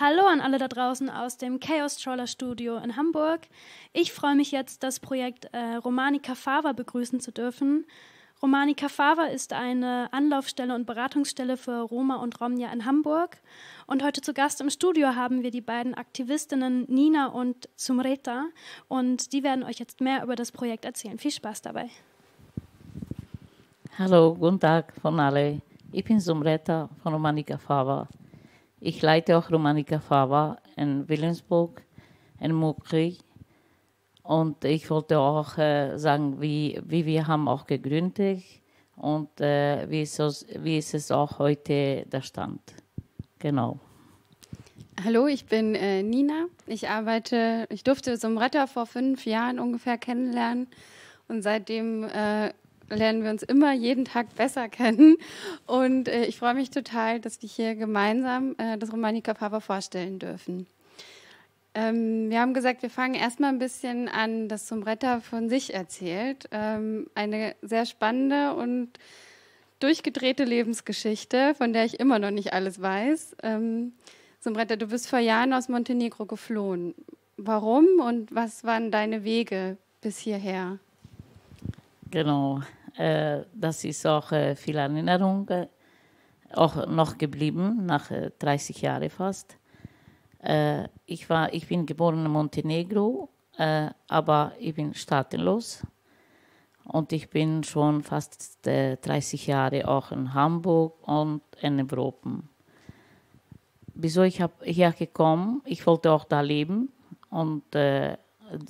Hallo an alle da draußen aus dem Chaos Trawler Studio in Hamburg. Ich freue mich jetzt, das Projekt äh, Romanica Fava begrüßen zu dürfen. Romanica Fava ist eine Anlaufstelle und Beratungsstelle für Roma und Romnia in Hamburg. Und heute zu Gast im Studio haben wir die beiden Aktivistinnen Nina und Sumreta. Und die werden euch jetzt mehr über das Projekt erzählen. Viel Spaß dabei. Hallo, guten Tag von alle. Ich bin Sumreta von Romanica Fava. Ich leite auch Romanica Fava in Willensburg, in Mokri. Und ich wollte auch äh, sagen, wie, wie wir haben auch gegründet und äh, wie, ist es, wie ist es auch heute der Stand. Genau. Hallo, ich bin äh, Nina. Ich arbeite, ich durfte Sumretta vor fünf Jahren ungefähr kennenlernen und seitdem äh, lernen wir uns immer jeden Tag besser kennen. Und äh, ich freue mich total, dass wir hier gemeinsam äh, das Romanica Papa vorstellen dürfen. Ähm, wir haben gesagt, wir fangen erstmal ein bisschen an, das zum Retter von sich erzählt. Ähm, eine sehr spannende und durchgedrehte Lebensgeschichte, von der ich immer noch nicht alles weiß. Ähm, zum du bist vor Jahren aus Montenegro geflohen. Warum und was waren deine Wege bis hierher? Genau. Äh, das ist auch äh, viel Erinnerung, auch noch geblieben, nach 30 äh, Jahren fast. ich, war, ich bin geboren in Montenegro, aber ich bin staatenlos. Und ich bin schon fast 30 Jahre auch in Hamburg und in Europa. Wieso ich hierher gekommen? Ich wollte auch da leben und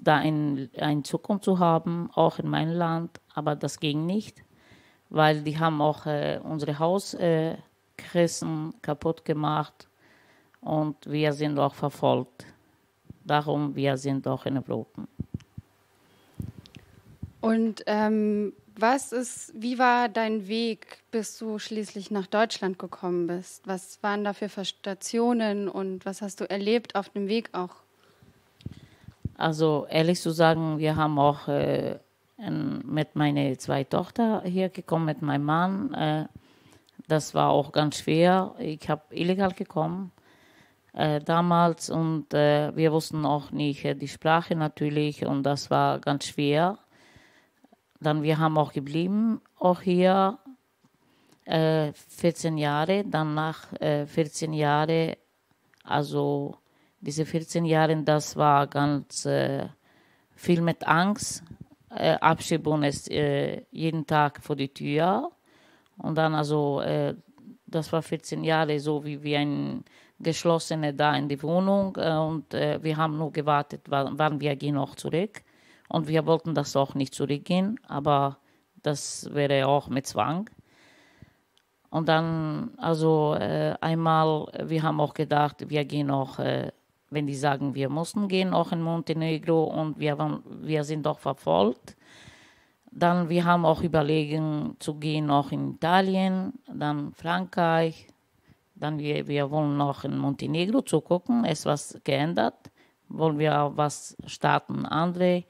da ein, eine Zukunft zu haben, auch in meinem Land. Aber das ging nicht, weil die haben auch äh, unsere Haus äh, gerissen, kaputt gemacht und wir sind auch verfolgt. Darum, wir sind auch in Europa. Und ähm, was ist, wie war dein Weg, bis du schließlich nach Deutschland gekommen bist? Was waren da für Stationen und was hast du erlebt auf dem Weg auch? Also ehrlich zu sagen, wir haben auch äh, mit meinen zwei Tochter hier gekommen, mit meinem Mann. Äh, das war auch ganz schwer. Ich habe illegal gekommen äh, damals und äh, wir wussten auch nicht äh, die Sprache natürlich und das war ganz schwer. Dann wir haben auch geblieben, auch hier 14 äh, Jahre. Dann nach 14 Jahren, also diese 14 Jahre, das war ganz äh, viel mit Angst. Äh, Abschiebung ist äh, jeden Tag vor die Tür. Und dann also, äh, das war 14 Jahre so wie, wie ein Geschlossener da in die Wohnung. Äh, und äh, wir haben nur gewartet, wann, wann wir gehen auch zurück. Und wir wollten das auch nicht zurückgehen, aber das wäre auch mit Zwang. Und dann, also äh, einmal, wir haben auch gedacht, wir gehen auch äh, wenn die sagen, wir mussten gehen, auch in Montenegro und wir, waren, wir sind doch verfolgt. Dann wir haben auch überlegen zu gehen, auch in Italien, dann Frankreich. Dann wir, wir wollen noch in Montenegro zu gucken, ist was geändert. Wollen wir auch was starten, andere.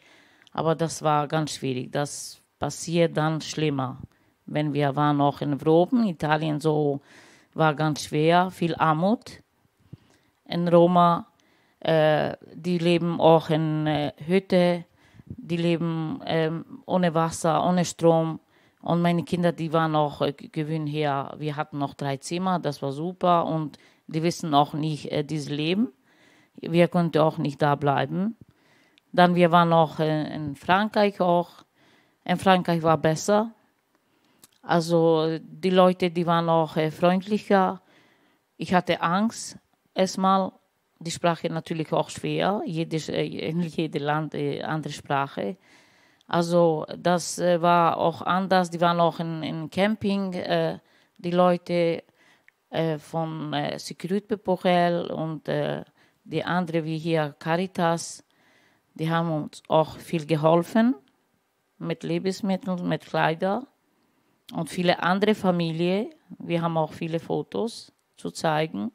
Aber das war ganz schwierig. Das passiert dann schlimmer. Wenn wir waren auch in Rom, Italien so war ganz schwer, viel Armut. In Roma äh, die leben auch in äh, Hütte, die leben ähm, ohne Wasser, ohne Strom. Und meine Kinder, die waren auch äh, gewöhnt her. Wir hatten noch drei Zimmer, das war super. Und die wissen auch nicht äh, dieses Leben. Wir konnten auch nicht da bleiben. Dann wir waren auch äh, in Frankreich auch. In Frankreich war besser. Also die Leute, die waren auch äh, freundlicher. Ich hatte Angst erstmal, die Sprache natürlich auch schwer, jedes, äh, in jedem Land äh, andere Sprache. Also das äh, war auch anders. Die waren auch in, in Camping, äh, die Leute äh, von äh, Security Pochel und äh, die anderen wie hier Caritas. Die haben uns auch viel geholfen mit Lebensmitteln, mit Kleider und viele andere Familien. Wir haben auch viele Fotos zu zeigen.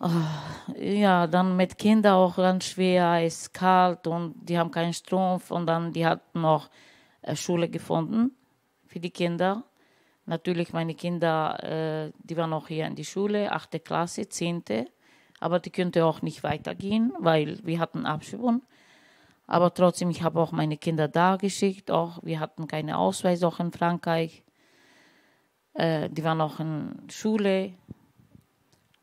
Ah, ja, dann mit Kindern auch ganz schwer, es ist kalt und die haben keinen Strumpf und dann die hat noch äh, Schule gefunden für die Kinder. Natürlich meine Kinder, äh, die waren noch hier in die Schule, 8. Klasse, 10. Aber die könnte auch nicht weitergehen, weil wir hatten Abschiebung. Aber trotzdem, ich habe auch meine Kinder da geschickt. Auch wir hatten keine Ausweise, auch in Frankreich. Äh, die waren auch in Schule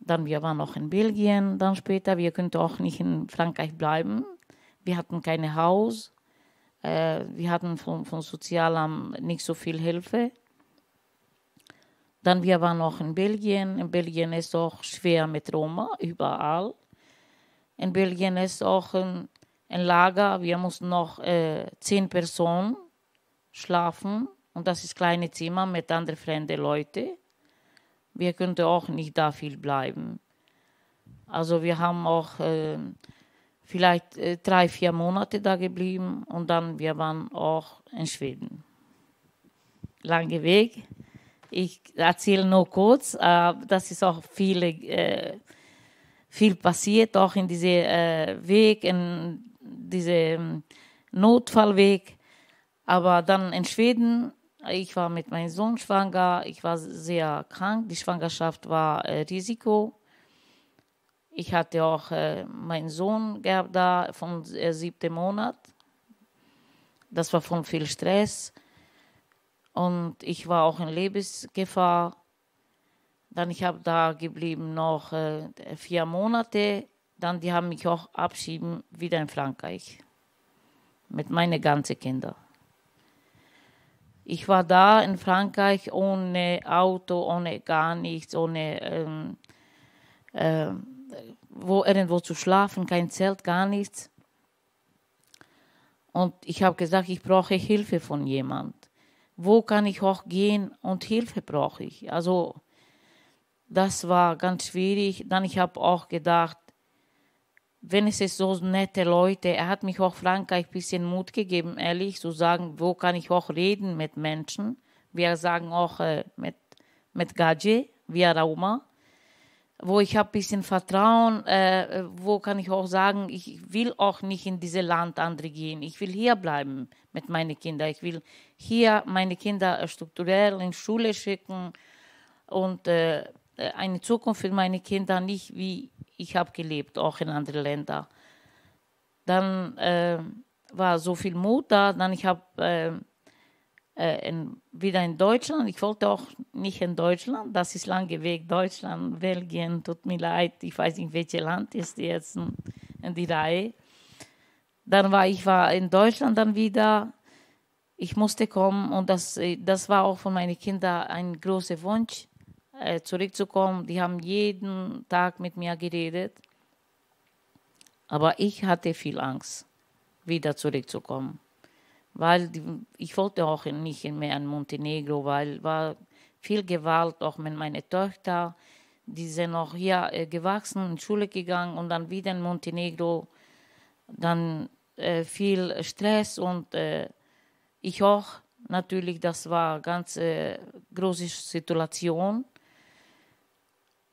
dann wir waren noch in Belgien, dann später, wir konnten auch nicht in Frankreich bleiben. Wir hatten kein Haus, äh, wir hatten vom, vom Sozialamt nicht so viel Hilfe. Dann wir waren noch in Belgien. In Belgien ist es auch schwer mit Roma, überall. In Belgien ist auch ein, ein Lager, wir mussten noch äh, zehn Personen schlafen. Und das ist kleine Zimmer mit anderen fremden Leuten wir könnten auch nicht da viel bleiben. Also wir haben auch äh, vielleicht äh, drei, vier Monate da geblieben und dann wir waren auch in Schweden. Lange Weg. Ich erzähle nur kurz, äh, das ist auch viele, äh, viel passiert, auch in diesem äh, Weg, in diesem ähm, Notfallweg. Aber dann in Schweden ich war mit meinem Sohn schwanger. Ich war sehr krank. Die Schwangerschaft war äh, Risiko. Ich hatte auch äh, meinen Sohn gehabt da vom äh, siebten Monat. Das war von viel Stress. Und ich war auch in Lebensgefahr. Dann ich habe da geblieben noch äh, vier Monate. Dann die haben mich auch abschieben wieder in Frankreich mit meinen ganzen Kindern. Ich war da in Frankreich ohne Auto, ohne gar nichts, ohne ähm, äh, wo irgendwo zu schlafen, kein Zelt, gar nichts. Und ich habe gesagt, ich brauche Hilfe von jemand. Wo kann ich auch gehen und Hilfe brauche ich? Also das war ganz schwierig. Dann ich habe auch gedacht, wenn es so nette Leute. Er hat mich auch Frankreich ein bisschen Mut gegeben, ehrlich zu sagen, wo kann ich auch reden mit Menschen. Wir sagen auch äh, mit, mit Gaji, via Rauma, wo ich habe ein bisschen Vertrauen, äh, wo kann ich auch sagen, ich will auch nicht in dieses Land andere gehen. Ich will hier bleiben mit meinen Kindern. Ich will hier meine Kinder äh, strukturell in Schule schicken und äh, äh, eine Zukunft für meine Kinder nicht wie ich habe gelebt, auch in anderen Ländern. Dann äh, war so viel Mut da, dann ich habe äh, äh, wieder in Deutschland, ich wollte auch nicht in Deutschland, das ist lange Weg, Deutschland, Belgien, tut mir leid, ich weiß nicht, welches Land ist jetzt in, in die Reihe. Dann war ich war in Deutschland dann wieder, ich musste kommen und das, äh, das war auch von meinen Kindern ein großer Wunsch äh, zurückzukommen. Die haben jeden Tag mit mir geredet. Aber ich hatte viel Angst, wieder zurückzukommen. Weil die, ich wollte auch nicht mehr in Montenegro, weil war viel Gewalt, auch mit meiner Tochter. Die sind auch hier äh, gewachsen, in Schule gegangen und dann wieder in Montenegro. Dann äh, viel Stress und äh, ich auch. Natürlich, das war eine ganz äh, große Situation.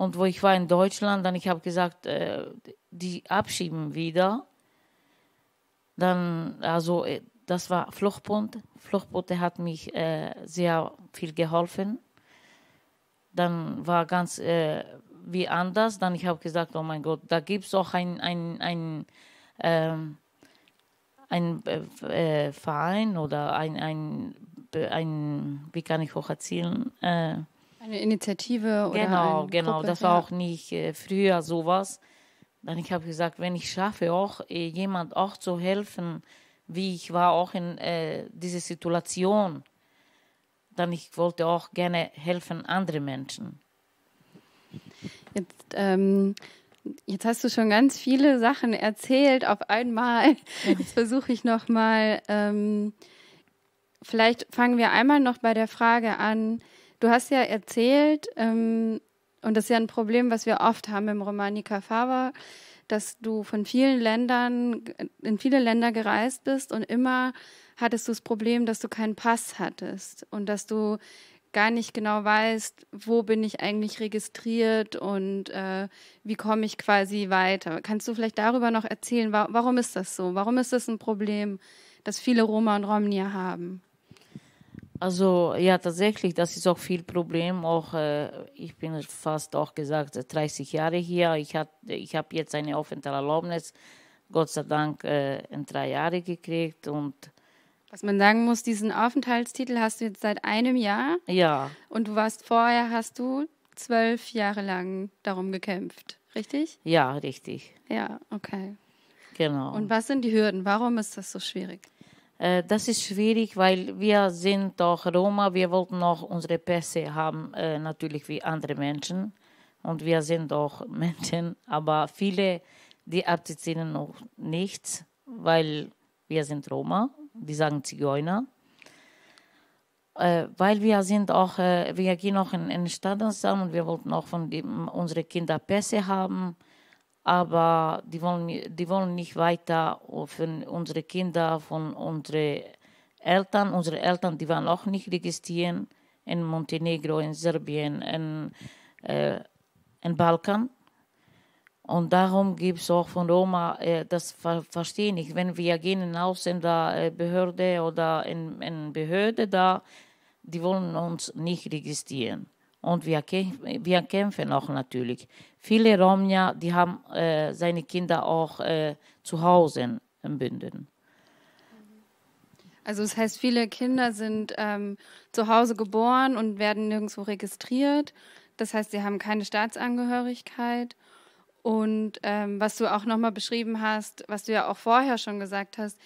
Und wo ich war in Deutschland, dann ich habe gesagt, äh, die abschieben wieder. Dann, also äh, das war Fluchtbund. Fluchtbund hat mich äh, sehr viel geholfen. Dann war ganz äh, wie anders. Dann ich habe gesagt, oh mein Gott, da gibt es auch ein, ein, ein, ähm, ein äh, äh, Verein oder ein, ein, ein, wie kann ich auch erzählen, äh, eine Initiative oder Genau, genau. Gruppe, das war ja. auch nicht äh, früher sowas. Dann ich habe gesagt, wenn ich schaffe, auch äh, jemand auch zu helfen, wie ich war auch in äh, dieser Situation, dann ich wollte auch gerne helfen andere Menschen. Jetzt, ähm, jetzt hast du schon ganz viele Sachen erzählt auf einmal. Jetzt versuche ich noch mal. Ähm, vielleicht fangen wir einmal noch bei der Frage an Du hast ja erzählt, ähm, und das ist ja ein Problem, was wir oft haben im Romanica Fava, dass du von vielen Ländern, in viele Länder gereist bist und immer hattest du das Problem, dass du keinen Pass hattest und dass du gar nicht genau weißt, wo bin ich eigentlich registriert und äh, wie komme ich quasi weiter. Kannst du vielleicht darüber noch erzählen, wa warum ist das so? Warum ist das ein Problem, das viele Roma und Romnier haben? Also ja, tatsächlich, das ist auch viel Problem. Auch äh, ich bin fast auch gesagt 30 Jahre hier. Ich hat, ich habe jetzt eine Aufenthaltserlaubnis, Gott sei Dank, äh, in drei Jahre gekriegt und was man sagen muss, diesen Aufenthaltstitel hast du jetzt seit einem Jahr. Ja. Und du warst vorher, hast du zwölf Jahre lang darum gekämpft, richtig? Ja, richtig. Ja, okay. Genau. Und was sind die Hürden? Warum ist das so schwierig? Äh, das ist schwierig, weil wir sind doch Roma, wir wollten auch unsere Pässe haben, äh, natürlich wie andere Menschen. Und wir sind auch Menschen, aber viele, die akzeptieren noch nichts, weil wir sind Roma, die sagen Zigeuner. Äh, weil wir sind auch, äh, wir gehen auch in, in Stadt zusammen und wir wollten auch von die, unsere Kinder Pässe haben aber die wollen, die wollen nicht weiter für unsere Kinder, von unseren Eltern. Unsere Eltern, die waren auch nicht registriert in Montenegro, in Serbien, in, äh, in Balkan. Und darum gibt es auch von Roma, äh, das ver verstehe ich, nicht, wenn wir gehen hinaus in der äh, Behörde oder in, in Behörde da, die wollen uns nicht registrieren. Und wir, wir kämpfen auch natürlich. Viele Romja, die haben äh, seine Kinder auch äh, zu Hause in Bünden. Also das heißt, viele Kinder sind ähm, zu Hause geboren und werden nirgendwo registriert. Das heißt, sie haben keine Staatsangehörigkeit. Und ähm, was du auch nochmal beschrieben hast, was du ja auch vorher schon gesagt hast,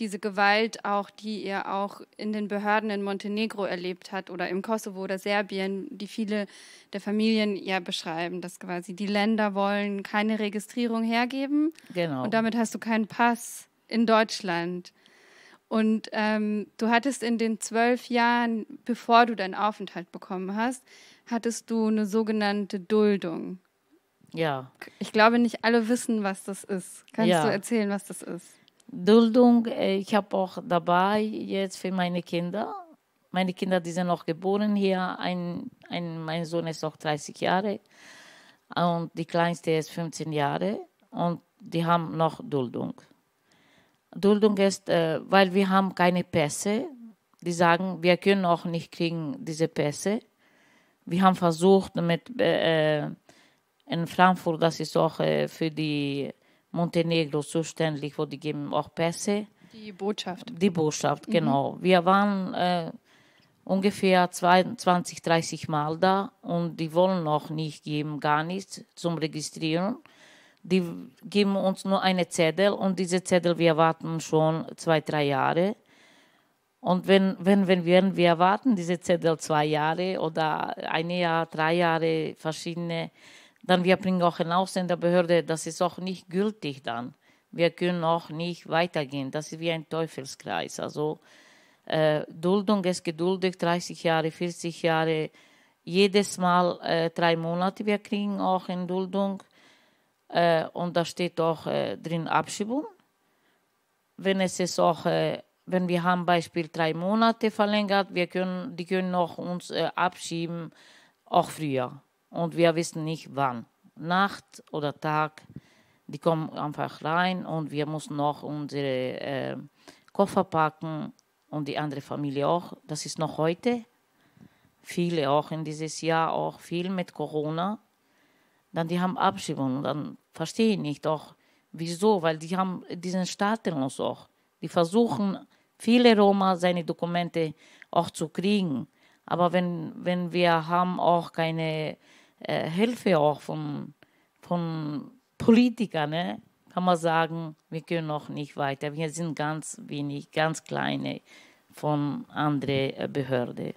diese Gewalt auch, die ihr auch in den Behörden in Montenegro erlebt hat oder im Kosovo oder Serbien, die viele der Familien ja beschreiben, dass quasi die Länder wollen keine Registrierung hergeben. Genau. Und damit hast du keinen Pass in Deutschland. Und ähm, du hattest in den zwölf Jahren, bevor du deinen Aufenthalt bekommen hast, hattest du eine sogenannte Duldung. Ja. Ich glaube, nicht alle wissen, was das ist. Kannst ja. du erzählen, was das ist? Duldung, äh, ich habe auch dabei jetzt für meine Kinder. Meine Kinder, die sind noch geboren hier. Ein, ein, mein Sohn ist auch 30 Jahre und die Kleinste ist 15 Jahre und die haben noch Duldung. Duldung ist, äh, weil wir haben keine Pässe. Die sagen, wir können auch nicht kriegen diese Pässe. Wir haben versucht mit äh, äh in Frankfurt, das ist auch äh, für die Montenegro zuständig, wo die geben auch Pässe. Die Botschaft. Die Botschaft, mhm. genau. Mhm. Wir waren äh, ungefähr 20, 30 Mal da und die wollen noch nicht geben, gar nichts zum Registrieren. Die geben uns nur eine Zettel und diese Zettel, wir warten schon zwei, drei Jahre. Und wenn, wenn, wenn wir, wir warten, diese Zettel zwei Jahre oder ein Jahr, drei Jahre, verschiedene dann wir bringen auch eine Ausländerbehörde, das ist auch nicht gültig dann. Wir können auch nicht weitergehen. Das ist wie ein Teufelskreis. Also äh, Duldung ist geduldig, 30 Jahre, 40 Jahre, jedes Mal äh, drei Monate. Wir kriegen auch in Duldung äh, und da steht auch äh, drin Abschiebung. Wenn es ist auch äh, wenn wir haben Beispiel drei Monate verlängert, wir können, die können auch uns äh, abschieben, auch früher und wir wissen nicht wann. Nacht oder Tag, die kommen einfach rein und wir müssen noch unsere äh, Koffer packen und die andere Familie auch. Das ist noch heute. Viele auch in dieses Jahr, auch viel mit Corona. Dann die haben Abschiebung. Dann verstehe ich nicht auch, wieso, weil die haben diesen Staatenlos auch. Die versuchen, viele Roma seine Dokumente auch zu kriegen. Aber wenn, wenn wir haben auch keine äh, Hilfe auch von, von Politikern, ne? kann man sagen, wir können noch nicht weiter. Wir sind ganz wenig, ganz kleine von anderen äh, Behörden.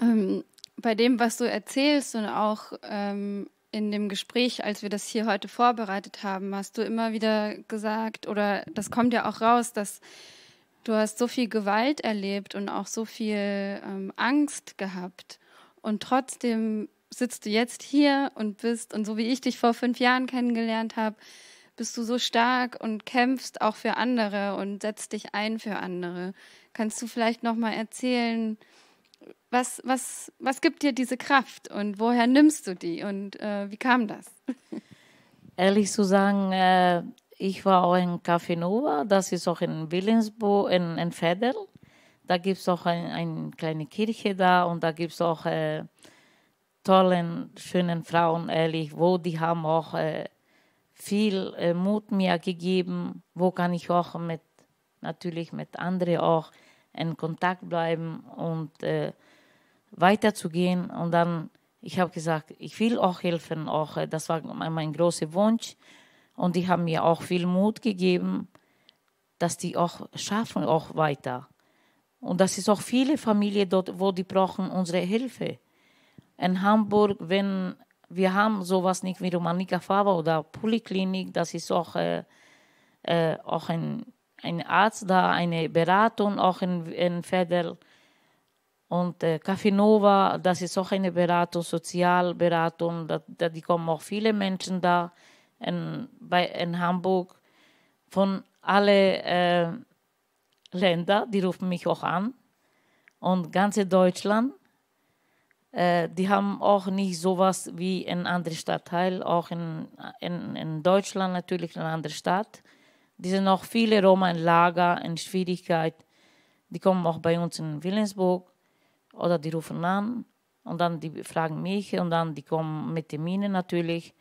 Ähm, bei dem, was du erzählst und auch ähm, in dem Gespräch, als wir das hier heute vorbereitet haben, hast du immer wieder gesagt, oder das kommt ja auch raus, dass du hast so viel Gewalt erlebt und auch so viel ähm, Angst gehabt. hast. Und trotzdem sitzt du jetzt hier und bist, und so wie ich dich vor fünf Jahren kennengelernt habe, bist du so stark und kämpfst auch für andere und setzt dich ein für andere. Kannst du vielleicht nochmal erzählen, was, was, was gibt dir diese Kraft und woher nimmst du die und äh, wie kam das? Ehrlich zu sagen, äh, ich war auch in Café Nova, das ist auch in Willensburg, in, in Fedel. Da gibt es auch ein, eine kleine Kirche da und da gibt es auch äh, tollen, schönen Frauen, ehrlich, wo die haben auch äh, viel äh, Mut mir gegeben, wo kann ich auch mit, natürlich mit anderen auch in Kontakt bleiben und äh, weiterzugehen. Und dann, ich habe gesagt, ich will auch helfen, auch, äh, das war mein, mein großer Wunsch. Und die haben mir auch viel Mut gegeben, dass die auch schaffen, auch weiter. Und das ist auch viele Familien dort, wo die brauchen unsere Hilfe. In Hamburg, wenn wir haben sowas nicht wie Romanika Fava oder Poliklinik, das ist auch, äh, äh, auch ein, ein Arzt da, eine Beratung auch in, in Federl. Und äh, Cafinova, das ist auch eine Beratung, Sozialberatung, da, da die kommen auch viele Menschen da in, bei, in Hamburg von alle äh, Länder, die rufen mich auch an und ganze Deutschland. Äh, die haben auch nicht sowas wie in anderen Stadtteil, auch in, in, in Deutschland natürlich, in anderen Stadt. Die sind auch viele Roma in Lager, in Schwierigkeit. Die kommen auch bei uns in Willensburg oder die rufen an und dann die fragen mich und dann die kommen mit Terminen natürlich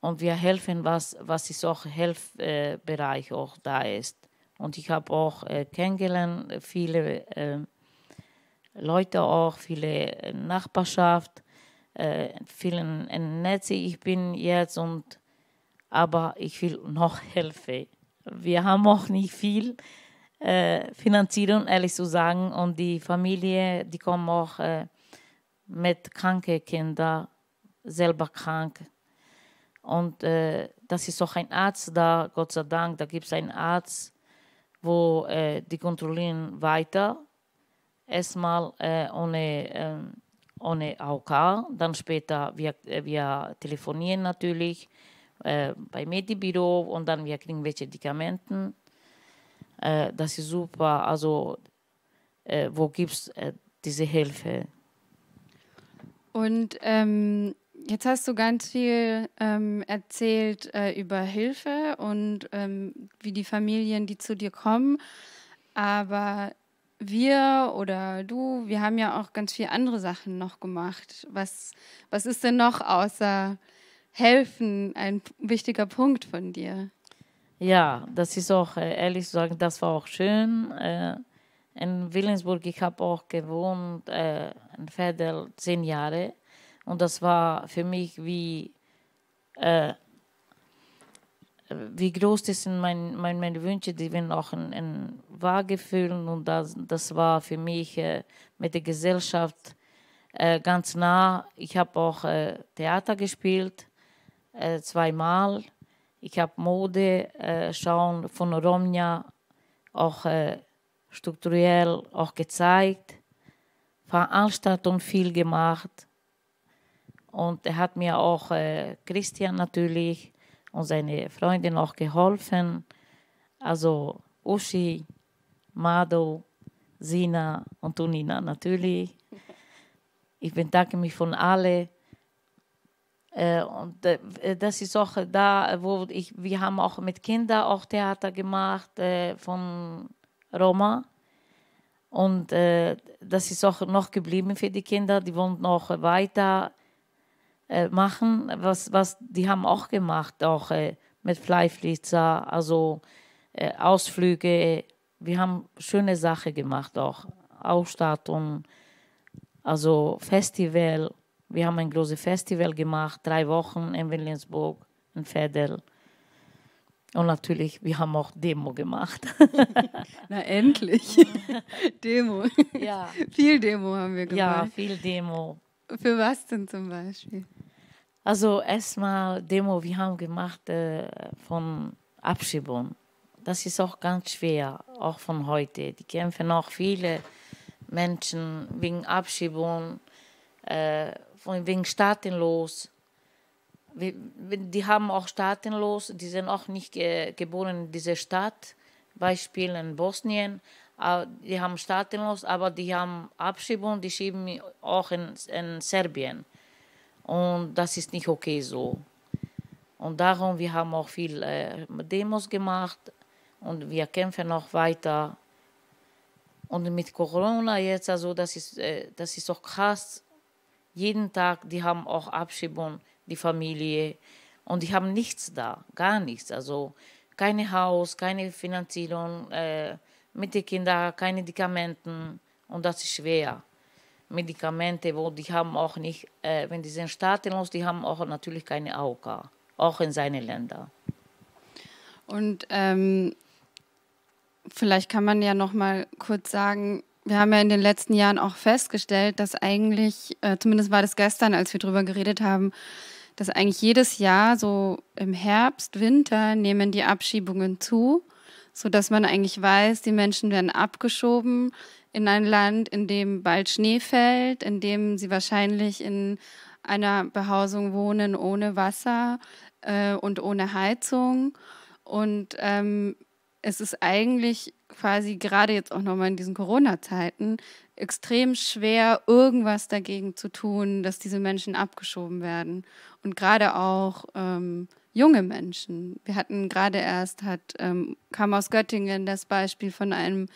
und wir helfen was was ist auch Helfbereich äh, auch da ist und ich habe auch äh, kennengelernt, äh, viele äh, Leute auch, viele äh, Nachbarschaft, äh, viele Netze. Ich bin jetzt und aber ich will noch helfen. Wir haben auch nicht viel äh, Finanzierung, ehrlich zu sagen. Und die Familie, die kommen auch äh, mit kranken Kindern, selber krank. Und äh, das ist auch ein Arzt da, Gott sei Dank, da gibt es einen Arzt, wo äh, die kontrollieren weiter, erstmal äh, ohne, ähm, ohne AOK, dann später wir, wir äh, telefonieren natürlich äh, beim Medibüro und dann wir kriegen welche Medikamente. Äh, das ist super, also äh, wo gibt es diese Hilfe? Und ähm, Jetzt hast du ganz viel ähm, erzählt äh, über Hilfe und ähm, wie die Familien, die zu dir kommen. Aber wir oder du, wir haben ja auch ganz viele andere Sachen noch gemacht. Was, was ist denn noch außer Helfen ein wichtiger Punkt von dir? Ja, das ist auch, äh, ehrlich zu sagen, das war auch schön. Äh, in Willensburg, ich habe auch gewohnt, äh, in Vedel, zehn Jahre. Und das war für mich wie, äh, wie groß das sind mein, mein, meine Wünsche, die wir auch in, in Waage fühlen. Und das, das war für mich äh, mit der Gesellschaft äh, ganz nah. Ich habe auch äh, Theater gespielt, äh, zweimal. Ich habe Mode äh, schauen von Romnia auch strukturell auch gezeigt, Veranstaltungen viel gemacht und er hat mir auch äh, Christian natürlich und seine Freundin auch geholfen. Also Uschi, Mado, Sina und Tunina natürlich. Ich bedanke mich von allen. Äh, und äh, das ist auch da, wo ich, wir haben auch mit Kindern auch Theater gemacht äh, von Roma. Und äh, das ist auch noch geblieben für die Kinder, die wohnen noch weiter äh, machen, was, was die haben auch gemacht, auch äh, mit Flyflitzer, also äh, Ausflüge. Wir haben schöne Sachen gemacht, auch Ausstattung, also Festival. Wir haben ein großes Festival gemacht, drei Wochen in Williamsburg, in Vedel. Und natürlich, wir haben auch Demo gemacht. Na endlich. Demo. Ja. Viel Demo haben wir gemacht. Ja, viel Demo. Für was denn zum Beispiel? Also erstmal Demo, wir haben gemacht äh, von Abschiebung. Das ist auch ganz schwer, auch von heute. Die kämpfen auch viele Menschen wegen Abschiebung, äh, wegen Staatenlos. die haben auch Staatenlos, die sind auch nicht ge äh, geboren in dieser Stadt. Beispiel in Bosnien äh, die haben staatenlos, aber die haben Abschiebung, die schieben auch in, in Serbien. Und das ist nicht okay so. Und darum, wir haben auch viel äh, Demos gemacht und wir kämpfen noch weiter. Und mit Corona jetzt, also das ist, äh, das ist auch krass. Jeden Tag, die haben auch Abschiebung, die Familie. Und die haben nichts da, gar nichts. Also kein Haus, keine Finanzierung. Äh, mit den Kindern keine Medikamenten und das ist schwer. Medikamente, wo die haben auch nicht, äh, wenn die sind staatenlos, die haben auch natürlich keine AOK, auch in seinen Ländern. Und ähm, vielleicht kann man ja noch mal kurz sagen, wir haben ja in den letzten Jahren auch festgestellt, dass eigentlich, äh, zumindest war das gestern, als wir darüber geredet haben, dass eigentlich jedes Jahr so im Herbst, Winter nehmen die Abschiebungen zu so dass man eigentlich weiß, die Menschen werden abgeschoben in ein Land, in dem bald Schnee fällt, in dem sie wahrscheinlich in einer Behausung wohnen ohne Wasser äh, und ohne Heizung. Und ähm, es ist eigentlich quasi gerade jetzt auch nochmal in diesen Corona-Zeiten extrem schwer, irgendwas dagegen zu tun, dass diese Menschen abgeschoben werden. Und gerade auch ähm, junge Menschen. Wir hatten gerade erst, hat, ähm, kam aus Göttingen das Beispiel von einem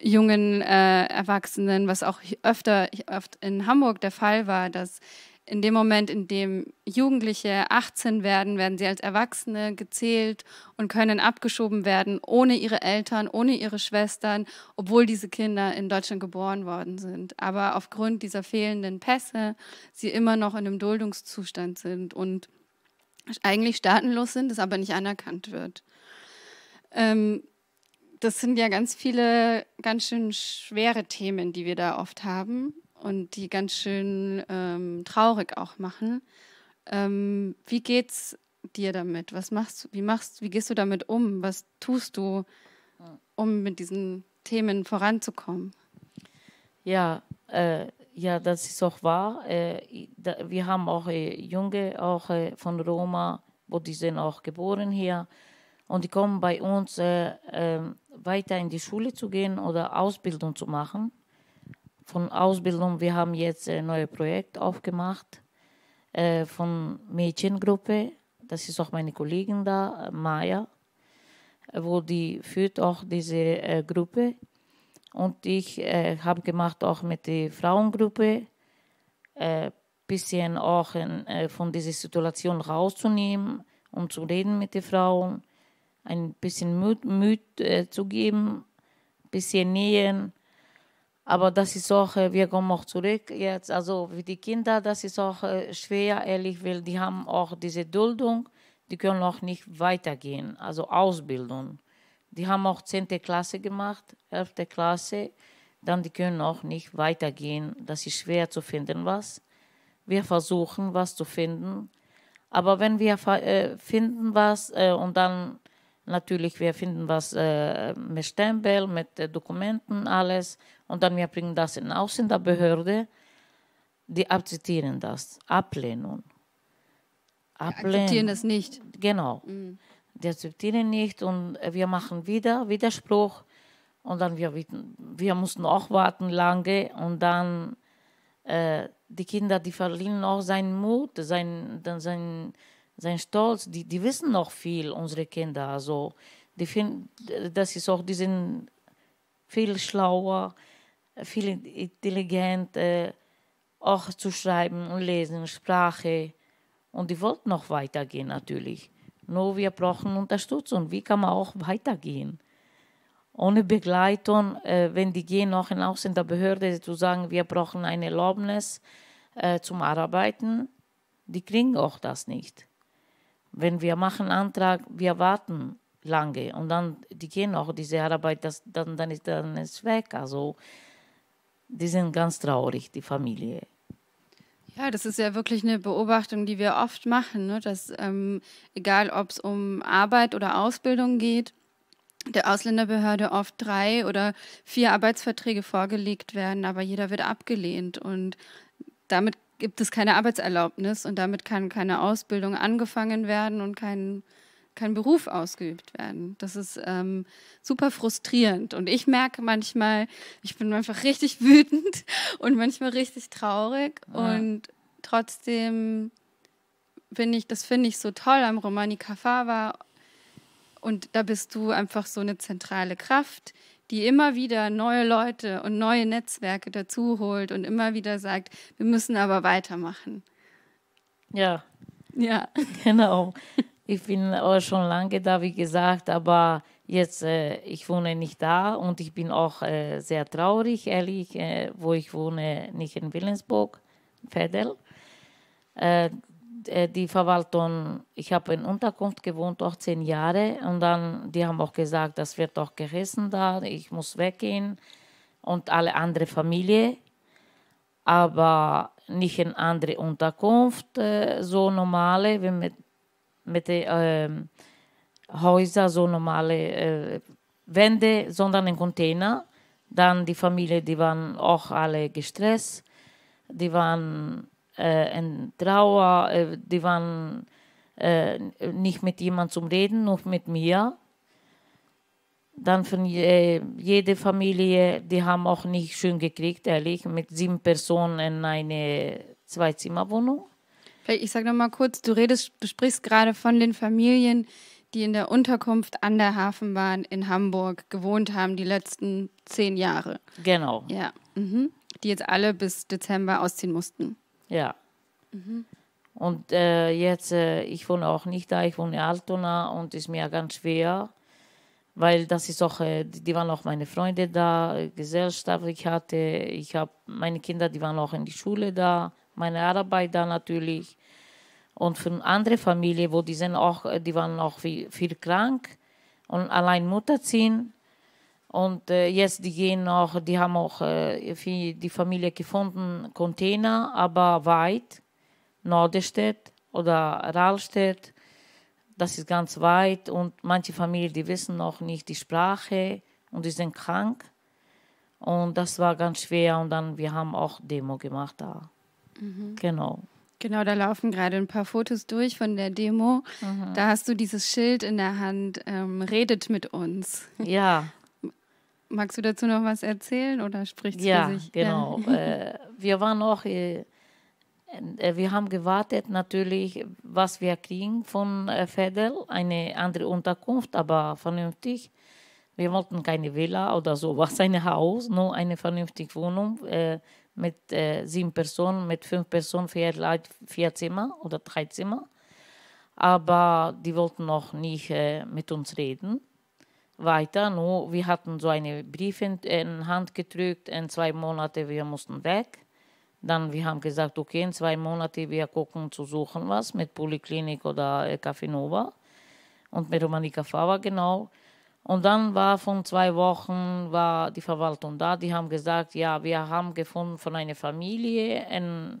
jungen äh, Erwachsenen, was auch öfter oft in Hamburg der Fall war, dass in dem Moment, in dem Jugendliche 18 werden, werden sie als Erwachsene gezählt und können abgeschoben werden, ohne ihre Eltern, ohne ihre Schwestern, obwohl diese Kinder in Deutschland geboren worden sind. Aber aufgrund dieser fehlenden Pässe sie immer noch in einem Duldungszustand sind und eigentlich staatenlos sind, das aber nicht anerkannt wird. Ähm, das sind ja ganz viele ganz schön schwere Themen, die wir da oft haben und die ganz schön ähm, traurig auch machen. Ähm, wie geht's dir damit? Was machst du? Wie machst? Wie gehst du damit um? Was tust du, hm. um mit diesen Themen voranzukommen? Ja, äh, ja, das ist auch wahr. Äh, wir haben auch äh, Junge auch äh, von Roma, wo die sind auch geboren hier. Und die kommen bei uns ähm, weiter in die Schule zu gehen oder Ausbildung zu machen. Von Ausbildung, wir haben jetzt ein neues Projekt aufgemacht von Mädchengruppe. Das ist auch meine Kollegin da, Maya, wo die führt auch diese Gruppe und ich äh, habe gemacht auch mit der Frauengruppe, ein äh, bisschen auch in, äh, von dieser Situation rauszunehmen und zu reden mit den Frauen, ein bisschen Mut, Mut äh, zu geben, ein bisschen nähen. Aber das ist auch, äh, wir kommen auch zurück jetzt, also wie die Kinder, das ist auch äh, schwer, ehrlich, weil die haben auch diese Duldung, die können auch nicht weitergehen, also Ausbildung. Die haben auch 10. Klasse gemacht, 11. Klasse. Dann die können auch nicht weitergehen. Das ist schwer zu finden, was. Wir versuchen, was zu finden. Aber wenn wir äh, finden was äh, und dann natürlich, wir finden was äh, mit Stempel, mit Dokumenten, alles. Und dann wir bringen das in Ausländerbehörde. Die akzeptieren das. Ablehnung. Ablehnung. Die akzeptieren das nicht. Genau. Mhm die akzeptieren nicht und wir machen wieder Widerspruch und dann wir, wir mussten auch warten lange und dann äh, die Kinder, die verlieren auch seinen Mut, seinen sein, sein Stolz, die, die wissen noch viel, unsere Kinder, also die finden, das ist auch, die sind viel schlauer, viel intelligent, äh, auch zu schreiben und lesen, Sprache und die wollten noch weitergehen natürlich. Nur wir brauchen Unterstützung. Wie kann man auch weitergehen? Ohne Begleitung, äh, wenn die gehen noch hinaus in der Behörde, zu sagen, wir brauchen eine Erlaubnis äh, zum Arbeiten, die kriegen auch das nicht. Wenn wir machen Antrag, wir warten lange und dann die gehen auch diese Arbeit, das, dann, dann, ist, dann ist weg. Also die sind ganz traurig, die Familie. Ja, das ist ja wirklich eine Beobachtung, die wir oft machen, ne? dass ähm, egal ob es um Arbeit oder Ausbildung geht, der Ausländerbehörde oft drei oder vier Arbeitsverträge vorgelegt werden, aber jeder wird abgelehnt und damit gibt es keine Arbeitserlaubnis und damit kann keine Ausbildung angefangen werden und kein kein Beruf ausgeübt werden. Das ist ähm, super frustrierend. Und ich merke manchmal, ich bin einfach richtig wütend und manchmal richtig traurig. Ja. Und trotzdem bin ich, das finde ich so toll am Romani Kafava. Und da bist du einfach so eine zentrale Kraft, die immer wieder neue Leute und neue Netzwerke dazu holt und immer wieder sagt, wir müssen aber weitermachen. Ja. Ja. Genau. Ich bin auch schon lange da, wie gesagt, aber jetzt, äh, ich wohne nicht da und ich bin auch äh, sehr traurig, ehrlich, äh, wo ich wohne, nicht in Willensburg, Fedel. Äh, äh, die Verwaltung, ich habe in Unterkunft gewohnt, auch zehn Jahre und dann, die haben auch gesagt, das wird doch gerissen da, ich muss weggehen und alle andere Familie, aber nicht in andere Unterkunft, äh, so normale, wenn mit mit den ähm, Häusern so normale äh, Wände, sondern in Container. Dann die Familie, die waren auch alle gestresst, die waren äh, in Trauer, äh, die waren äh, nicht mit jemandem zum Reden, nur mit mir. Dann von jede Familie, die haben auch nicht schön gekriegt, ehrlich, mit sieben Personen in eine Zwei-Zimmer-Wohnung. Vielleicht, ich sage noch mal kurz, du redest, du sprichst gerade von den Familien, die in der Unterkunft an der Hafenbahn in Hamburg gewohnt haben, die letzten zehn Jahre. Genau. Ja. Mhm. Die jetzt alle bis Dezember ausziehen mussten. Ja. Mhm. Und äh, jetzt, äh, ich wohne auch nicht da, ich wohne in Altona und ist mir ganz schwer, weil das ist auch, äh, die waren auch meine Freunde da, Gesellschaft, ich hatte, ich habe meine Kinder, die waren auch in die Schule da, meine Arbeit da natürlich. Und für andere Familien, wo die sind auch, die waren auch viel, viel krank und allein Mutter ziehen. Und äh, eh, jetzt die gehen auch, die haben auch äh, eh, viel, die Familie gefunden, Container, aber weit, Norderstedt oder Rahlstedt. Das ist ganz weit und manche Familien, die wissen noch nicht die Sprache und die sind krank. Und das war ganz schwer und dann, wir haben auch Demo gemacht da. Mhm. Genau. Genau, da laufen gerade ein paar Fotos durch von der Demo. Mhm. Da hast du dieses Schild in der Hand, ähm, redet mit uns. Ja. Magst du dazu noch was erzählen oder sprichst du ja, sich? Genau. Ja, äh, wir waren auch, äh, äh, wir haben gewartet natürlich, was wir kriegen von äh, Fedel, eine andere Unterkunft, aber vernünftig. Wir wollten keine Villa oder sowas, ein Haus, nur eine vernünftige Wohnung äh, mit äh, sieben Personen, mit fünf Personen, vier vier Zimmer oder drei Zimmer. Aber die wollten noch nicht äh, mit uns reden. Weiter, nur wir hatten so einen Brief in, in Hand gedrückt, in zwei Monate wir mussten weg. Dann wir haben gesagt, okay, in zwei Monaten wir gucken zu suchen was mit Poliklinik oder äh, Café Nova und mit Romanika Fava genau. Und dann war von zwei Wochen war die Verwaltung da. Die haben gesagt, ja, wir haben gefunden von einer Familie in,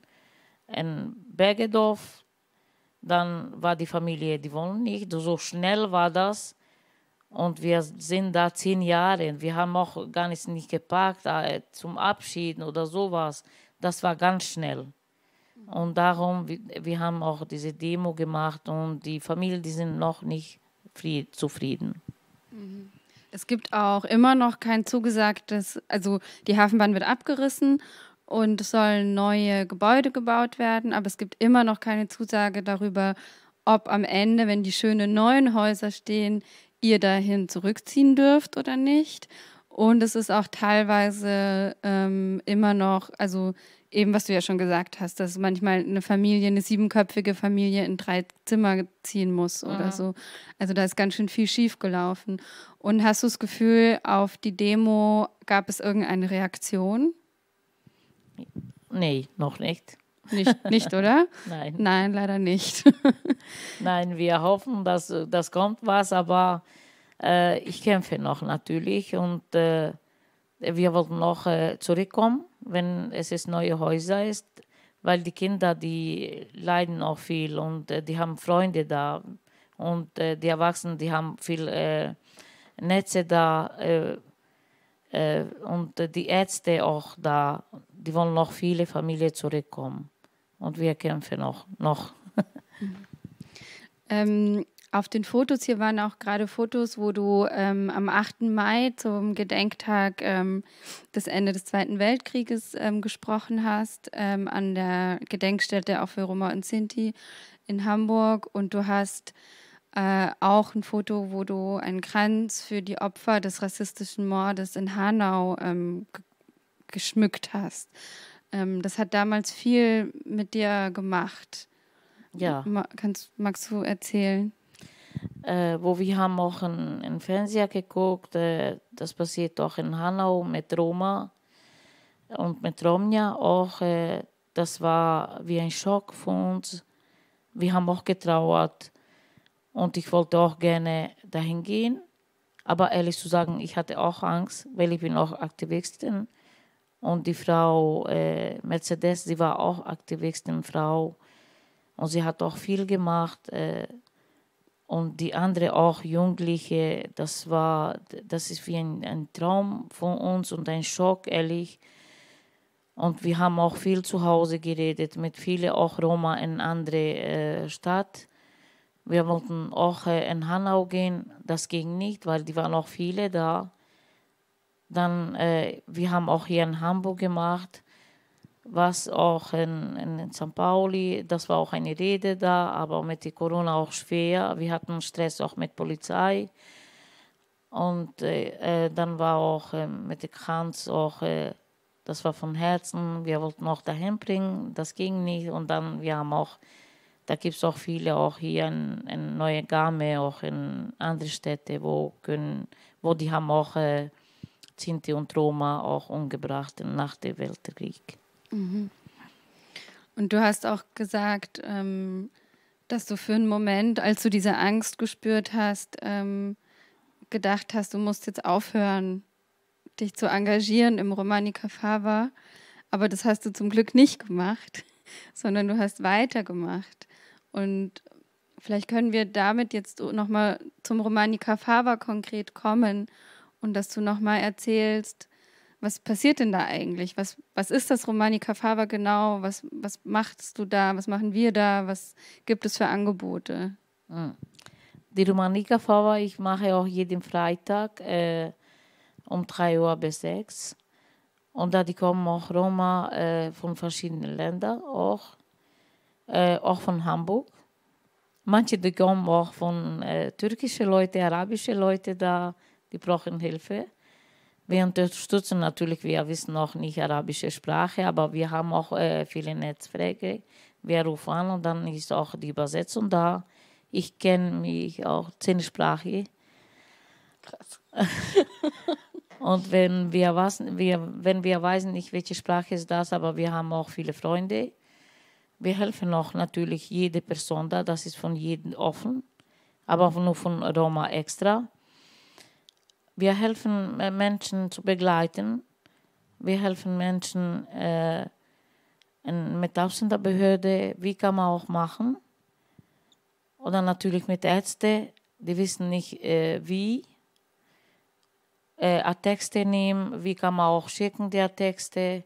in Bergedorf. Dann war die Familie, die wollen nicht. So schnell war das. Und wir sind da zehn Jahre. Wir haben auch gar nichts nicht geparkt äh, zum Abschieden oder sowas. Das war ganz schnell. Und darum, wir haben auch diese Demo gemacht und die Familie, die sind noch nicht zufrieden. Es gibt auch immer noch kein zugesagtes, also die Hafenbahn wird abgerissen und es sollen neue Gebäude gebaut werden, aber es gibt immer noch keine Zusage darüber, ob am Ende, wenn die schönen neuen Häuser stehen, ihr dahin zurückziehen dürft oder nicht. Und es ist auch teilweise ähm, immer noch, also eben, was du ja schon gesagt hast, dass manchmal eine Familie, eine siebenköpfige Familie in drei Zimmer ziehen muss mhm. oder so. Also da ist ganz schön viel schief gelaufen. Und hast du das Gefühl, auf die Demo gab es irgendeine Reaktion? Nee, noch nicht. Nicht, nicht oder? Nein. Nein, leider nicht. Nein, wir hoffen, dass äh, das kommt was, aber äh, ich kämpfe noch natürlich und äh, wir wollten noch äh, zurückkommen, wenn es ist neue Häuser ist, weil die Kinder, die leiden auch viel und äh, die haben Freunde da und äh, die Erwachsenen, die haben viel äh, Netze da äh, äh, und die Ärzte auch da. Die wollen noch viele Familien zurückkommen und wir kämpfen noch. noch. mhm. ähm auf den Fotos hier waren auch gerade Fotos, wo du ähm, am 8. Mai zum Gedenktag ähm, des Ende des Zweiten Weltkrieges ähm, gesprochen hast, ähm, an der Gedenkstätte auch für Roma und Sinti in Hamburg. Und du hast äh, auch ein Foto, wo du einen Kranz für die Opfer des rassistischen Mordes in Hanau ähm, geschmückt hast. Ähm, das hat damals viel mit dir gemacht. Ja. Kannst, magst du erzählen? äh, wo wir haben auch einen Fernseher geguckt. Äh, das passiert auch in Hanau mit Roma und mit Romnia. auch. Äh, das war wie ein Schock für uns. Wir haben auch getrauert und ich wollte auch gerne dahin gehen. Aber ehrlich zu sagen, ich hatte auch Angst, weil ich bin auch Aktivistin und die Frau äh, Mercedes, sie war auch Aktivistin, Frau und sie hat auch viel gemacht. Äh, und die andere auch Jugendliche. Das war, das ist wie ein, ein Traum von uns und ein Schock, ehrlich. Und wir haben auch viel zu Hause geredet, mit vielen auch Roma in andere äh, Stadt. Wir wollten auch äh, in Hanau gehen, das ging nicht, weil die waren auch viele da. Dann, äh, wir haben auch hier in Hamburg gemacht was auch in, in St. Pauli, das war auch eine Rede da, aber mit der Corona auch schwer. Wir hatten Stress auch mit Polizei. Und äh, äh dann war auch äh, mit der Kranz auch, äh, das war von Herzen, wir wollten auch dahin bringen, das ging nicht. Und dann, wir haben auch, da gibt es auch viele auch hier in, in Neue Game, auch in andere Städte, wo, können, wo die haben auch äh, Sinti und Roma auch umgebracht nach dem Weltkrieg. Mhm. Und du hast auch gesagt, ähm, dass du für einen Moment, als du diese Angst gespürt hast, ähm, gedacht hast, du musst jetzt aufhören, dich zu engagieren im Romanica Fava. Aber das hast du zum Glück nicht gemacht, sondern du hast weitergemacht. Und vielleicht können wir damit jetzt nochmal zum Romanica Fava konkret kommen und dass du nochmal erzählst, was passiert denn da eigentlich? Was, was ist das Romani Kafava genau? Was, was machst du da? Was machen wir da? Was gibt es für Angebote? Hm. Die Romani Kafava, ich mache auch jeden Freitag äh, um 3 Uhr bis 6 und da die kommen auch Roma äh, von verschiedenen Ländern, auch, äh, auch von Hamburg. Manche die kommen auch von äh, türkischen Leuten, arabischen Leuten da, die brauchen Hilfe. Wir unterstützen natürlich, wir wissen noch nicht arabische Sprache, aber wir haben auch äh, viele Netzwerke. Wir rufen an und dann ist auch die Übersetzung da. Ich kenne mich auch zehn Sprachen. Krass. und wenn wir, was, wir, wenn wir wissen nicht, welche Sprache ist das, aber wir haben auch viele Freunde. Wir helfen auch natürlich jede Person da, das ist von jedem offen, aber nur von Roma extra. Wir helfen äh, Menschen zu begleiten. Wir helfen Menschen äh, mit Ausländerbehörde, wie kann man auch machen. Oder natürlich mit Ärzten, die wissen nicht äh, wie. Äh, Texte nehmen, wie kann man auch schicken die Texte.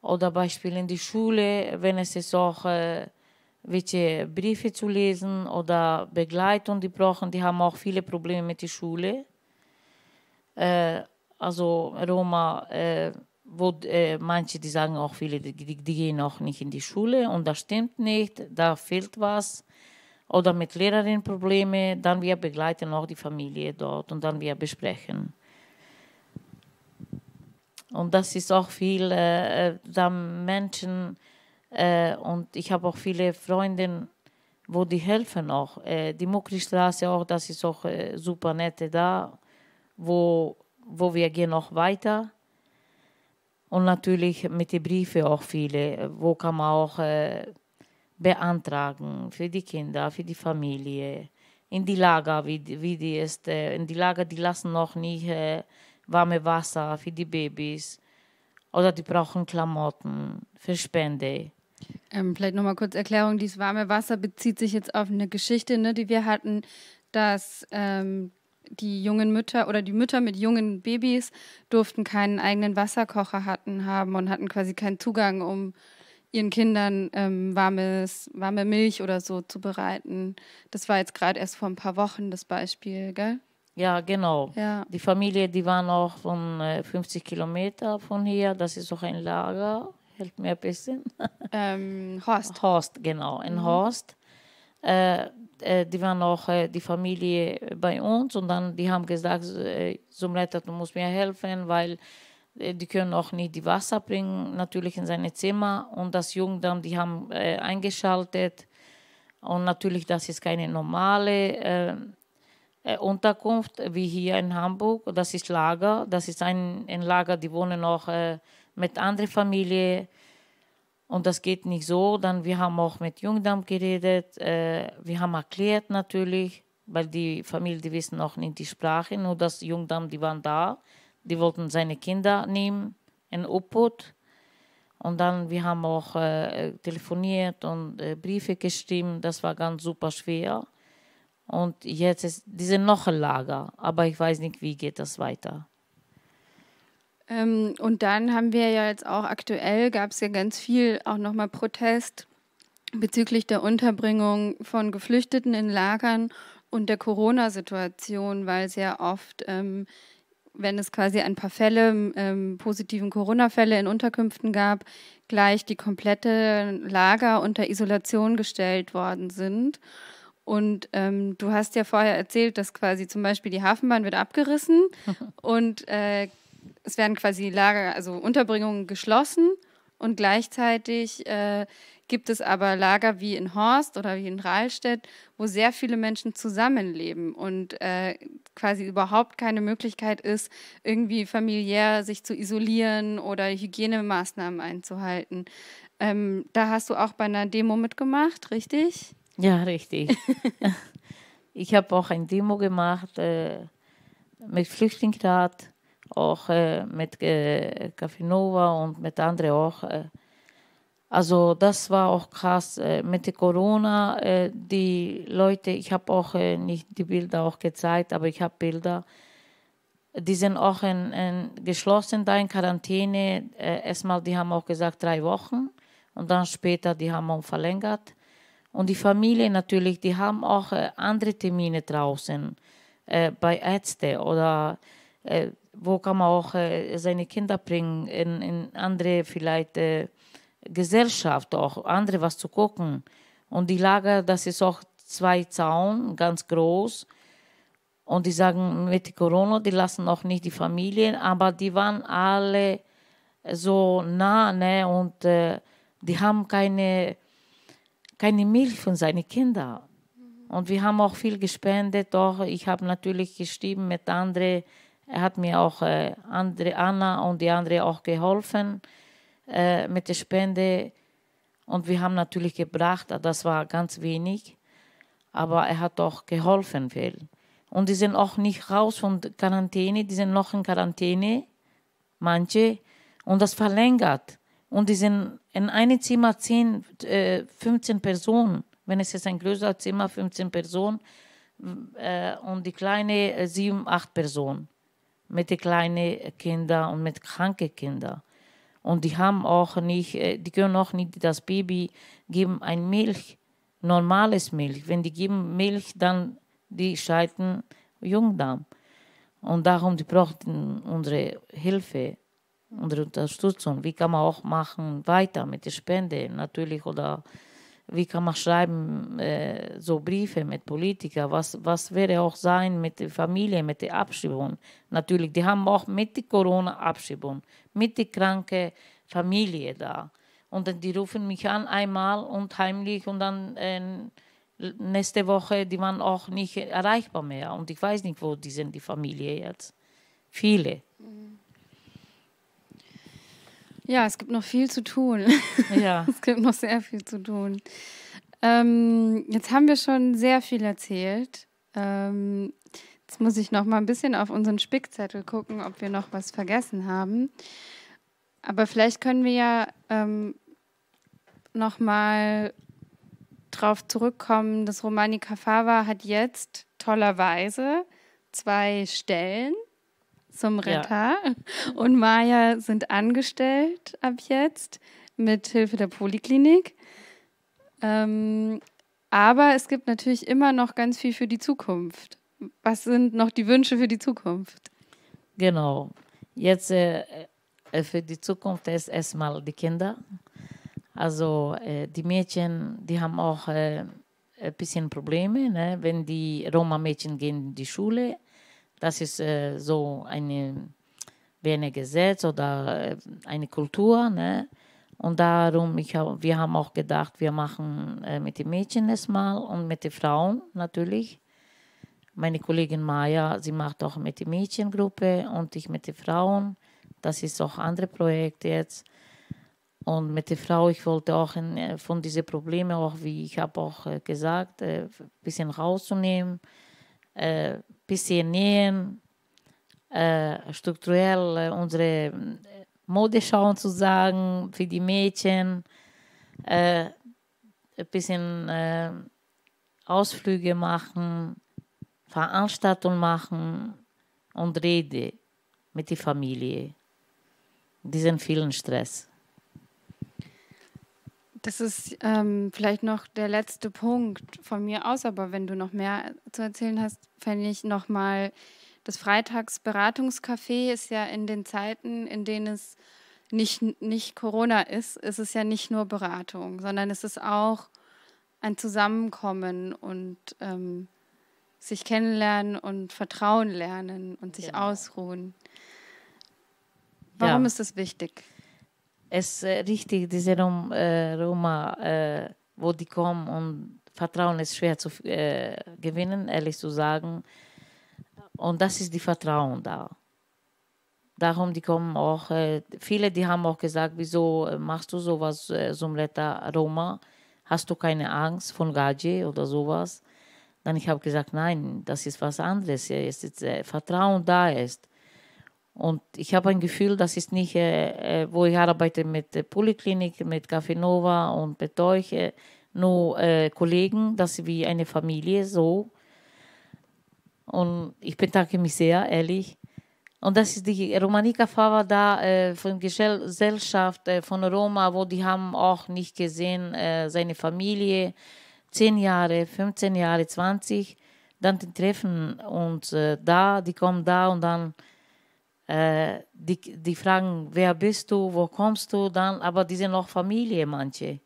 Oder Beispiel in die Schule, wenn es ist auch äh, welche Briefe zu lesen oder Begleitung, die brauchen, die haben auch viele Probleme mit der Schule äh, also Roma, äh, wo äh, manche, die sagen auch viele, die, die, gehen auch nicht in die Schule und das stimmt nicht, da fehlt was. Oder mit Lehrerinnen Probleme, dann wir begleiten auch die Familie dort und dann wir besprechen. Und das ist auch viel, äh, äh da Menschen, äh, und ich habe auch viele Freunde, wo die helfen auch. Äh, die Mokri-Straße auch, das ist auch äh, super nette da wo, wo wir gehen noch weiter. Und natürlich mit den Briefen auch viele, wo kann man auch äh, beantragen für die Kinder, für die Familie. In die Lager, wie, wie die ist, äh, in die Lager, die lassen noch nicht äh, warme Wasser für die Babys. Oder die brauchen Klamotten für Spende. Ähm, vielleicht nochmal kurz Erklärung, dieses warme Wasser bezieht sich jetzt auf eine Geschichte, ne, die wir hatten, dass ähm, die jungen Mütter oder die Mütter mit jungen Babys durften keinen eigenen Wasserkocher hatten haben und hatten quasi keinen Zugang, um ihren Kindern ähm, warmes, warme Milch oder so zu bereiten. Das war jetzt gerade erst vor ein paar Wochen das Beispiel, gell? Ja, genau. Ja. Die Familie, die war noch von äh, 50 Kilometer von hier. Das ist auch ein Lager. Hält mir ein bisschen. Ähm, Horst. Horst, genau. In mhm. Horst. Äh, äh, die waren noch äh, die Familie bei uns und dann die haben gesagt, äh, Sumleta, du musst mir helfen, weil die können auch nicht die Wasser bringen, natürlich in seine Zimmer. Und das Jugendamt, die haben äh, eingeschaltet. Und natürlich, das ist keine normale äh, Unterkunft wie hier in Hamburg. Das ist Lager. Das ist ein, ein Lager, die wohnen auch äh, mit anderen Familien und das geht nicht so. Dann wir haben auch mit Jungdam geredet, äh, wir haben erklärt natürlich, weil die Familie, die wissen auch nicht die Sprache, nur das Jungdam, die waren da, die wollten seine Kinder nehmen in Obhut. Und dann, wir haben auch äh, telefoniert und äh, Briefe geschrieben, das war ganz super schwer. Und jetzt ist diese noch ein Lager, aber ich weiß nicht, wie geht das weiter. Ähm, und dann haben wir ja jetzt auch aktuell, gab es ja ganz viel auch nochmal Protest bezüglich der Unterbringung von Geflüchteten in Lagern und der Corona-Situation, weil es ja oft, ähm, wenn es quasi ein paar Fälle, ähm, positiven Corona-Fälle in Unterkünften gab, gleich die komplette Lager unter Isolation gestellt worden sind. Und ähm, du hast ja vorher erzählt, dass quasi zum Beispiel die Hafenbahn wird abgerissen und äh, es werden quasi Lager, also Unterbringungen geschlossen und gleichzeitig äh, gibt es aber Lager wie in Horst oder wie in Rahlstedt, wo sehr viele Menschen zusammenleben und äh, quasi überhaupt keine Möglichkeit ist, irgendwie familiär sich zu isolieren oder Hygienemaßnahmen einzuhalten. Ähm, da hast du auch bei einer Demo mitgemacht, richtig? Ja, richtig. ich habe auch eine Demo gemacht äh, mit Flüchtlingsrat auch äh, mit äh, Cafinova und mit anderen auch. Äh, also das war auch krass äh, mit der Corona. Äh, die Leute, ich habe auch äh, nicht die Bilder auch gezeigt, aber ich habe Bilder. Die sind auch in, in geschlossen da in Quarantäne. erstmal, die haben auch gesagt drei Wochen und dann später, die haben auch verlängert. Und die Familie natürlich, die haben auch andere Termine draußen bei Ärzte oder wo kann man auch äh, seine Kinder bringen in, in andere vielleicht äh, Gesellschaft, auch andere was zu gucken. Und die Lager, das ist auch zwei Zaun, ganz groß. Und die sagen, mit Corona, die lassen auch nicht die Familien, aber die waren alle so nah, ne? Und äh, die haben keine, keine Milch für seine Kinder. Mhm. Und wir haben auch viel gespendet, doch ich habe natürlich geschrieben mit anderen, er hat mir auch äh, andere, Anna und die anderen auch geholfen äh, mit der Spende. Und wir haben natürlich gebracht, das war ganz wenig, aber er hat auch geholfen viel. Und die sind auch nicht raus von Quarantäne, die sind noch in Quarantäne, manche, und das verlängert. Und die sind in einem Zimmer 10, äh, 15 Personen, wenn es jetzt ein größeres Zimmer, 15 Personen, äh, und die kleine 7, äh, 8 Personen mit den kleinen Kindern und mit kranken Kindern. Und die haben auch nicht, äh, die können auch nicht das Baby geben ein Milch, normales Milch. Wenn die geben Milch, dann die scheiden Jungdarm. Und darum, die brauchten unsere Hilfe, unsere Unterstützung. Wie kann man auch machen weiter mit der Spende natürlich oder wie kann man schreiben, äh, so Briefe mit Politikern, was, was wäre auch sein mit der Familie, mit der Abschiebung. Natürlich, die haben auch mit der Corona-Abschiebung, mit der kranken Familie da. Und dann, die rufen mich an einmal und heimlich und dann äh, nächste Woche, die waren auch nicht erreichbar mehr. Und ich weiß nicht, wo die sind, die Familie jetzt. Viele. Mhm. Ja, es gibt noch viel zu tun. Ja. es gibt noch sehr viel zu tun. Ähm, jetzt haben wir schon sehr viel erzählt. Ähm, jetzt muss ich noch mal ein bisschen auf unseren Spickzettel gucken, ob wir noch was vergessen haben. Aber vielleicht können wir ja ähm, noch mal drauf zurückkommen, Das Romani Kafava hat jetzt tollerweise zwei Stellen zum Retter ja. und Maja sind angestellt ab jetzt mit Hilfe der Poliklinik. Ähm, aber es gibt natürlich immer noch ganz viel für die Zukunft. Was sind noch die Wünsche für die Zukunft? Genau. Jetzt äh, äh für die Zukunft ist erstmal die Kinder. Also äh, die Mädchen, die haben auch äh, ein bisschen Probleme, ne? wenn die Roma-Mädchen gehen in die Schule, das ist äh, so eine ein Gesetz oder äh, eine Kultur. Ne? Und darum, ich, wir haben auch gedacht, wir machen äh, mit den Mädchen erstmal und mit den Frauen natürlich. Meine Kollegin Maya, sie macht auch mit der Mädchengruppe und ich mit den Frauen. Das ist auch ein anderes Projekt jetzt. Und mit der Frau, ich wollte auch in, äh, von diesen Problemen, auch wie ich habe auch äh, gesagt, ein bisschen rauszunehmen. Äh, Piscinen, äh, strukturell unsere Modeschauen zu sagen für die Mädchen, äh, ein bisschen äh, Ausflüge machen, Veranstaltungen machen und Rede mit der Familie. Diesen vielen Stress. Das ist ähm, vielleicht noch der letzte Punkt von mir aus, aber wenn du noch mehr zu erzählen hast, fände ich nochmal, das Freitagsberatungscafé ist ja in den Zeiten, in denen es nicht, nicht Corona ist, ist es ja nicht nur Beratung, sondern es ist auch ein Zusammenkommen und ähm, sich kennenlernen und Vertrauen lernen und sich genau. ausruhen. Warum ja. ist das wichtig? es äh, richtig, diese Rom, äh, Roma, äh, wo die kommen und Vertrauen ist schwer zu äh, gewinnen, ehrlich zu sagen. Und das ist die Vertrauen da. Darum, die kommen auch, äh, viele, die haben auch gesagt, wieso äh, machst du sowas, äh, Sumleta Roma? Hast du keine Angst von Gaji oder sowas? Dann ich habe gesagt, nein, das ist was anderes. Jetzt ist äh, Vertrauen da ist. Und ich habe ein Gefühl, das ist nicht, äh, äh wo ich arbeite mit der Poliklinik, mit Cafenova und mit euch, nur äh, Kollegen, das ist wie eine Familie, so. Und ich bedanke mich sehr, ehrlich. Und das ist die Romanika Fava da äh, von Gesellschaft äh, von Roma, wo die haben auch nicht gesehen, äh, seine Familie, zehn Jahre, 15 Jahre, 20, dann treffen und äh, da, die kommen da und dann äh, die, die fragen, wer bist du, wo kommst du dann, aber die sind auch Familie, manche.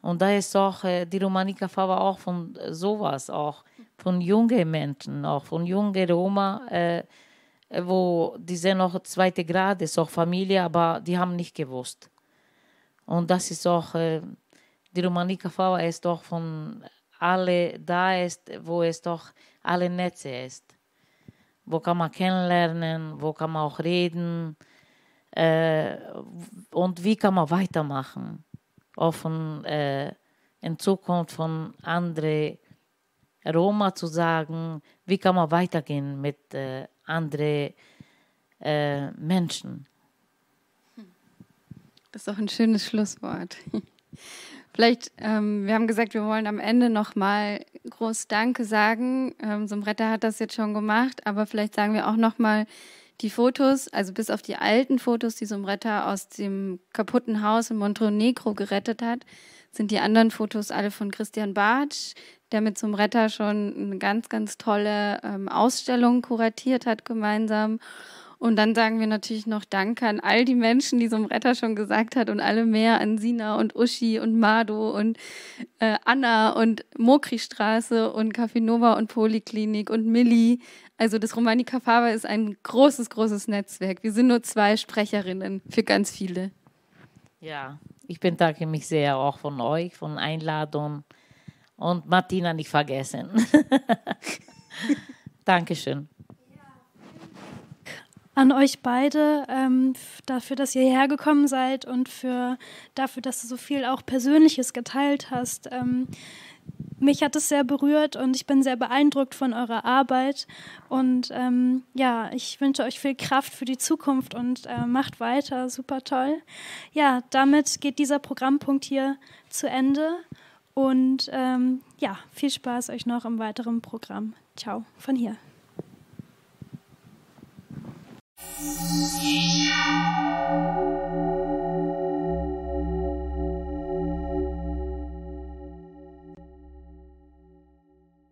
Und da ist auch, äh, die Romanika war auch von äh, sowas, auch von jungen Menschen, auch von jungen Roma, wo die sind auch zweite Grad, ist auch Familie, aber die haben nicht gewusst. Und das ist auch, die Romanika Fava ist doch von alle da ist, wo es doch alle Netze ist wo kann man kennenlernen, wo kann man auch reden äh, und wie kann man weitermachen, offen äh, in Zukunft von anderen Roma zu sagen, wie kann man weitergehen mit äh, anderen äh, Menschen. Das ist doch ein schönes Schlusswort. Vielleicht, ähm, wir haben gesagt, wir wollen am Ende nochmal groß Danke sagen. Ähm, Retter hat das jetzt schon gemacht, aber vielleicht sagen wir auch nochmal die Fotos, also bis auf die alten Fotos, die Retter aus dem kaputten Haus in Montenegro gerettet hat, sind die anderen Fotos alle von Christian Bartsch, der mit Retter schon eine ganz, ganz tolle ähm, Ausstellung kuratiert hat gemeinsam. Und dann sagen wir natürlich noch Danke an all die Menschen, die so ein Retter schon gesagt hat und alle mehr an Sina und Uschi und Mado und äh, Anna und Mokri-Straße und Café Nova und Poliklinik und Milli. Also das Romanica Faber ist ein großes, großes Netzwerk. Wir sind nur zwei Sprecherinnen für ganz viele. Ja, ich bedanke mich sehr auch von euch, von Einladung und Martina nicht vergessen. Dankeschön an euch beide ähm, dafür, dass ihr hierher gekommen seid und für, dafür, dass du so viel auch Persönliches geteilt hast. Ähm, mich hat es sehr berührt und ich bin sehr beeindruckt von eurer Arbeit. Und ähm, ja, ich wünsche euch viel Kraft für die Zukunft und äh, macht weiter. Super toll. Ja, damit geht dieser Programmpunkt hier zu Ende. Und ähm, ja, viel Spaß euch noch im weiteren Programm. Ciao von hier. thank you